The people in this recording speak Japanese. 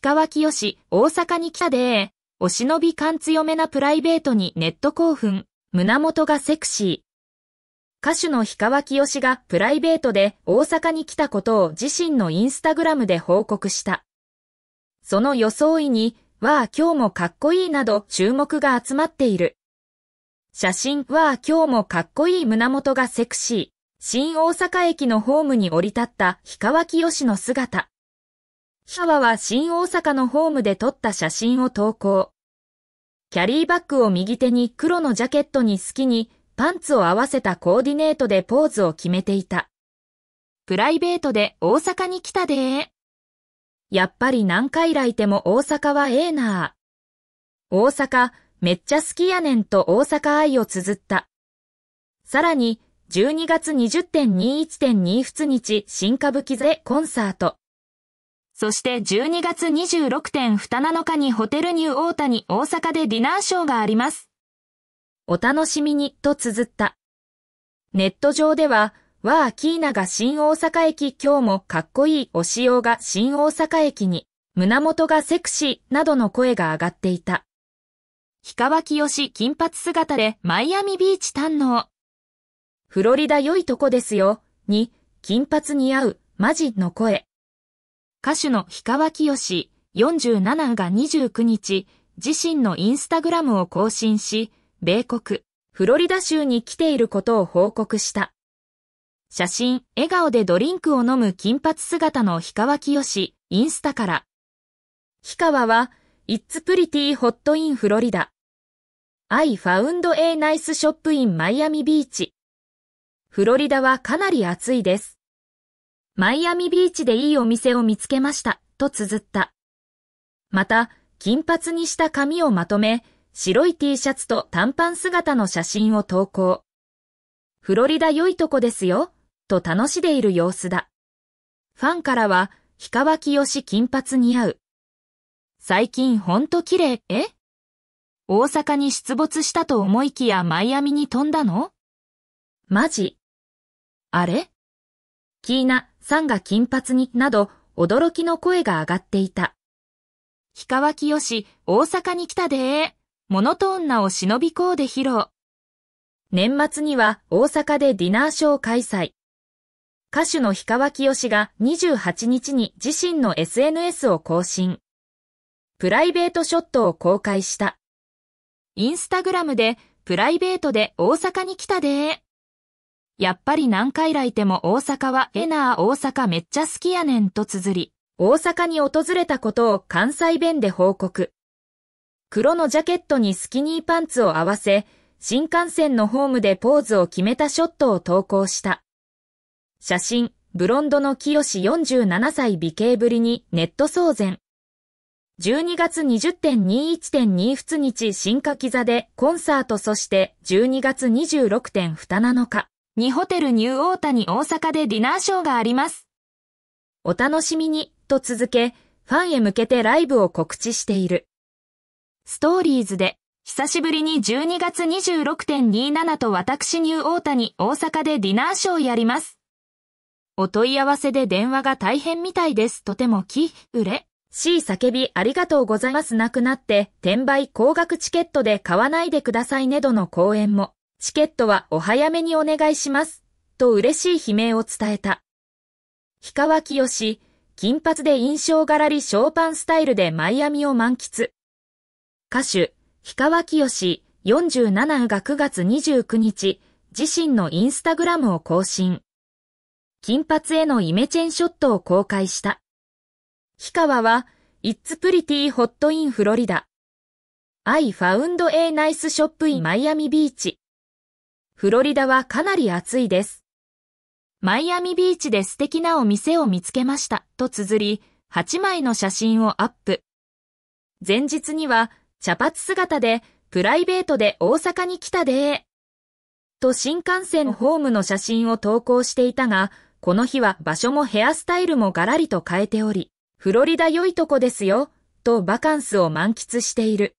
氷川清し、大阪に来たでお忍び感強めなプライベートにネット興奮、胸元がセクシー。歌手の氷川きよしがプライベートで大阪に来たことを自身のインスタグラムで報告した。その装いに、わあ今日もかっこいいなど注目が集まっている。写真、わあ今日もかっこいい胸元がセクシー。新大阪駅のホームに降り立った氷川きよしの姿。シャワは新大阪のホームで撮った写真を投稿。キャリーバッグを右手に黒のジャケットに好きにパンツを合わせたコーディネートでポーズを決めていた。プライベートで大阪に来たでー。やっぱり何回来ても大阪はええなー。大阪、めっちゃ好きやねんと大阪愛を綴った。さらに、12月20.21.2日新歌舞伎座でコンサート。そして12月26.27日にホテルニューオータに大阪でディナーショーがあります。お楽しみにと綴った。ネット上では、わあ、キーナが新大阪駅今日もかっこいいお仕様が新大阪駅に、胸元がセクシーなどの声が上がっていた。氷川きよし金髪姿でマイアミビーチ堪能。フロリダ良いとこですよ、に、金髪似合う、マジの声。歌手の氷川きよし47が29日、自身のインスタグラムを更新し、米国、フロリダ州に来ていることを報告した。写真、笑顔でドリンクを飲む金髪姿の氷川きよし、インスタから。氷川は、It's pretty hot in Florida. I found a nice shop in Miami Beach. フロリダはかなり暑いです。マイアミビーチでいいお店を見つけました、と綴った。また、金髪にした髪をまとめ、白い T シャツと短パン姿の写真を投稿。フロリダ良いとこですよ、と楽しんでいる様子だ。ファンからは、氷川きよし金髪似合う。最近ほんと綺麗、え大阪に出没したと思いきやマイアミに飛んだのマジあれキーナ、さんが金髪に、など、驚きの声が上がっていた。氷川きよし、大阪に来たでー。モノトーンなを忍びこうで披露。年末には大阪でディナーショー開催。歌手の氷川きよしが28日に自身の SNS を更新。プライベートショットを公開した。インスタグラムでプライベートで大阪に来たでー。やっぱり何回来ても大阪はえなあ大阪めっちゃ好きやねんと綴り、大阪に訪れたことを関西弁で報告。黒のジャケットにスキニーパンツを合わせ、新幹線のホームでポーズを決めたショットを投稿した。写真、ブロンドの清47歳美形ぶりにネット騒然。12月20.21.2日新柿座でコンサートそして12月26.2日7日。2ホテルニューオータニ大阪でディナーショーがあります。お楽しみに、と続け、ファンへ向けてライブを告知している。ストーリーズで、久しぶりに12月26.27と私ニューオータニ大阪でディナーショーやります。お問い合わせで電話が大変みたいです。とてもき、うれ。しい叫びありがとうございますなくなって、転売高額チケットで買わないでくださいねどの講演も。チケットはお早めにお願いします、と嬉しい悲鳴を伝えた。氷川清し、金髪で印象がらりショーパンスタイルでマイアミを満喫。歌手、氷川清よし47が9月29日、自身のインスタグラムを更新。金髪へのイメチェンショットを公開した。氷川は、It's pretty hot in Florida.I found a nice shop in Miami Beach. フロリダはかなり暑いです。マイアミビーチで素敵なお店を見つけましたと綴り、8枚の写真をアップ。前日には茶髪姿でプライベートで大阪に来たでと新幹線ホームの写真を投稿していたが、この日は場所もヘアスタイルもガラリと変えており、フロリダ良いとこですよ、とバカンスを満喫している。